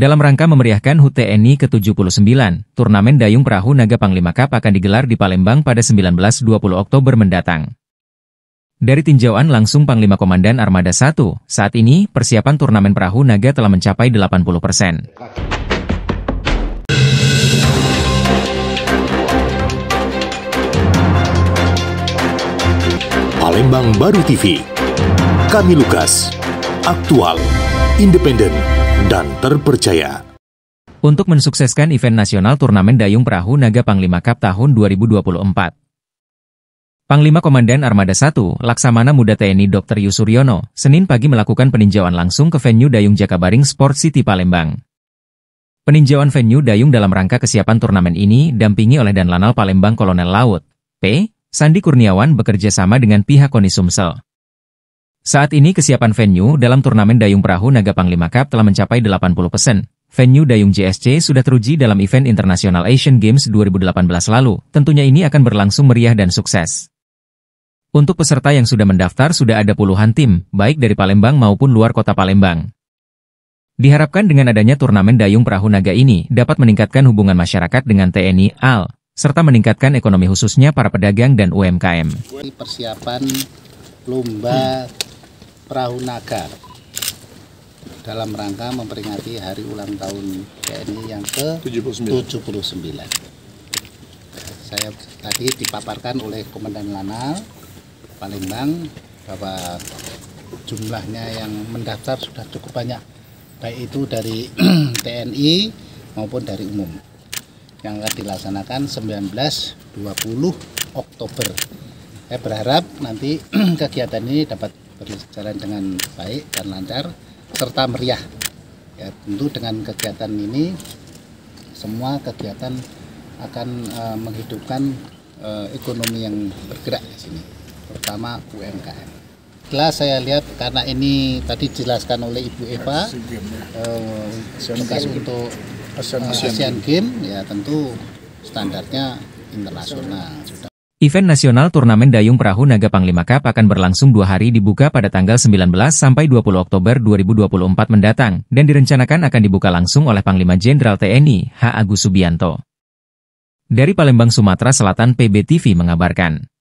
Dalam rangka memeriahkan HUT TNI ke-79, turnamen Dayung Perahu Naga Panglima Kap akan digelar di Palembang pada 19-20 Oktober mendatang. Dari tinjauan langsung Panglima Komandan Armada 1, saat ini persiapan turnamen Perahu Naga telah mencapai 80 persen. Palembang Baru TV Kami Lukas Aktual independen, dan terpercaya. Untuk mensukseskan event nasional Turnamen Dayung Perahu Naga Panglima Cup tahun 2024. Panglima Komandan Armada 1, Laksamana Muda TNI Dr. Yusuryono, Senin pagi melakukan peninjauan langsung ke venue Dayung Jakabaring Sport City Palembang. Peninjauan venue Dayung dalam rangka kesiapan turnamen ini dampingi oleh Danlanal Palembang Kolonel Laut, P. Sandi Kurniawan bekerja sama dengan pihak Konisumsel. Saat ini kesiapan venue dalam turnamen Dayung Perahu Naga Panglima Cup telah mencapai 80%. Venue Dayung JSC sudah teruji dalam event internasional Asian Games 2018 lalu, tentunya ini akan berlangsung meriah dan sukses. Untuk peserta yang sudah mendaftar sudah ada puluhan tim, baik dari Palembang maupun luar kota Palembang. Diharapkan dengan adanya turnamen Dayung Perahu Naga ini dapat meningkatkan hubungan masyarakat dengan TNI, AL, serta meningkatkan ekonomi khususnya para pedagang dan UMKM. Persiapan lomba perahu naga dalam rangka memperingati hari ulang tahun TNI yang ke 79. Saya tadi dipaparkan oleh Komandan Lanal Palembang bahwa jumlahnya yang mendaftar sudah cukup banyak baik itu dari TNI maupun dari umum yang akan dilaksanakan 19 20 Oktober. Saya berharap nanti kegiatan ini dapat berjalan dengan baik dan lancar serta meriah. Ya, tentu dengan kegiatan ini semua kegiatan akan uh, menghidupkan uh, ekonomi yang bergerak di sini, terutama UMKM. Setelah saya lihat karena ini tadi dijelaskan oleh Ibu Eva uh, untuk Asian Games ya tentu standarnya internasional sudah Event nasional Turnamen Dayung Perahu Naga Panglima Cup akan berlangsung dua hari dibuka pada tanggal 19 sampai 20 Oktober 2024 mendatang dan direncanakan akan dibuka langsung oleh Panglima Jenderal TNI H. Agus Subianto. Dari Palembang, Sumatera Selatan PBTV mengabarkan.